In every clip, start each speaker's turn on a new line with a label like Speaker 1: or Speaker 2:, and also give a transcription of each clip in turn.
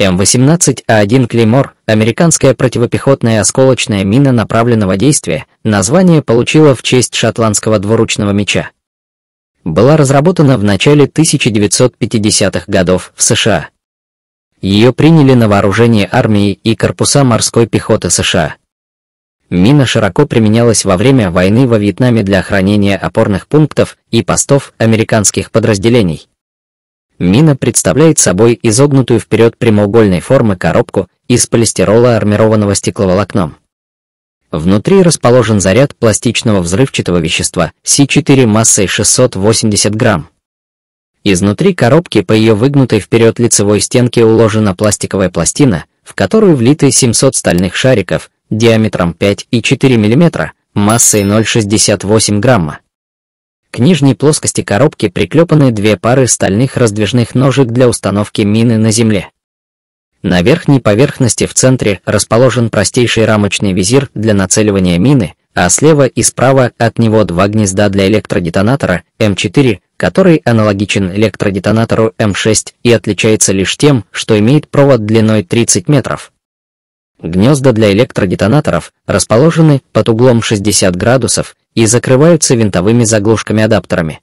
Speaker 1: М-18А1 а «Клеймор» — американская противопехотная осколочная мина направленного действия, название получила в честь шотландского двуручного меча. Была разработана в начале 1950-х годов в США. Ее приняли на вооружение армии и корпуса морской пехоты США. Мина широко применялась во время войны во Вьетнаме для хранения опорных пунктов и постов американских подразделений. Мина представляет собой изогнутую вперед прямоугольной формы коробку из полистирола, армированного стекловолокном. Внутри расположен заряд пластичного взрывчатого вещества С4 массой 680 грамм. Изнутри коробки по ее выгнутой вперед лицевой стенке уложена пластиковая пластина, в которую влиты 700 стальных шариков диаметром 5 и 4 мм, массой 0,68 грамма. К нижней плоскости коробки приклепаны две пары стальных раздвижных ножек для установки мины на земле. На верхней поверхности в центре расположен простейший рамочный визир для нацеливания мины, а слева и справа от него два гнезда для электродетонатора М4, который аналогичен электродетонатору М6 и отличается лишь тем, что имеет провод длиной 30 метров. Гнезда для электродетонаторов расположены под углом 60 градусов и закрываются винтовыми заглушками-адаптерами.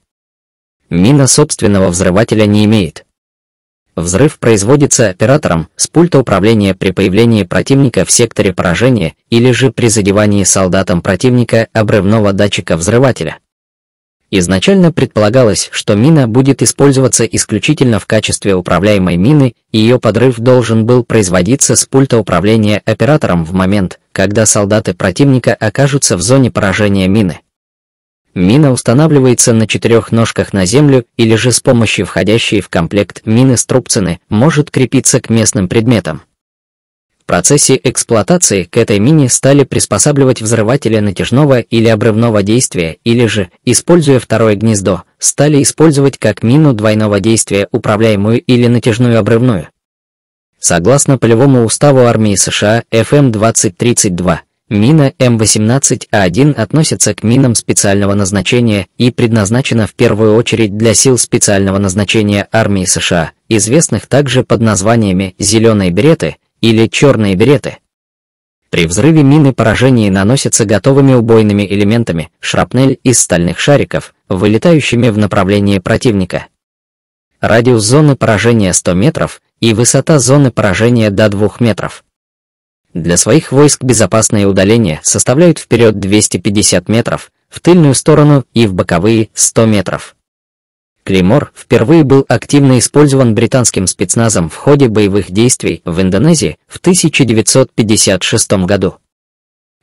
Speaker 1: Мина собственного взрывателя не имеет. Взрыв производится оператором с пульта управления при появлении противника в секторе поражения или же при задевании солдатом противника обрывного датчика взрывателя. Изначально предполагалось, что мина будет использоваться исключительно в качестве управляемой мины, и ее подрыв должен был производиться с пульта управления оператором в момент, когда солдаты противника окажутся в зоне поражения мины. Мина устанавливается на четырех ножках на землю или же с помощью входящей в комплект мины струбцины может крепиться к местным предметам. В процессе эксплуатации к этой мине стали приспосабливать взрыватели натяжного или обрывного действия или же, используя второе гнездо, стали использовать как мину двойного действия управляемую или натяжную обрывную, Согласно полевому уставу армии США FM 2032 мина М-18А1 а относится к минам специального назначения и предназначена в первую очередь для сил специального назначения армии США, известных также под названиями «зеленые береты» или «черные береты». При взрыве мины поражение наносятся готовыми убойными элементами, шрапнель из стальных шариков, вылетающими в направлении противника. Радиус зоны поражения 100 метров, и высота зоны поражения до 2 метров. Для своих войск безопасное удаление составляют вперед 250 метров, в тыльную сторону и в боковые 100 метров. Клеймор впервые был активно использован британским спецназом в ходе боевых действий в Индонезии в 1956 году.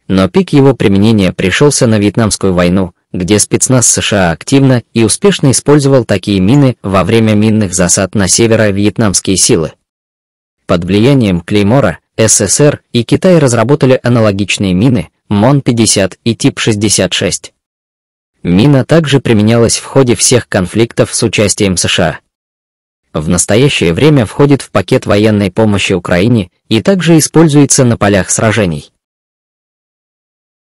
Speaker 1: Но пик его применения пришелся на Вьетнамскую войну, где спецназ США активно и успешно использовал такие мины во время минных засад на северо-вьетнамские силы. Под влиянием Клеймора, СССР и Китай разработали аналогичные мины МОН-50 и ТИП-66. Мина также применялась в ходе всех конфликтов с участием США. В настоящее время входит в пакет военной помощи Украине и также используется на полях сражений.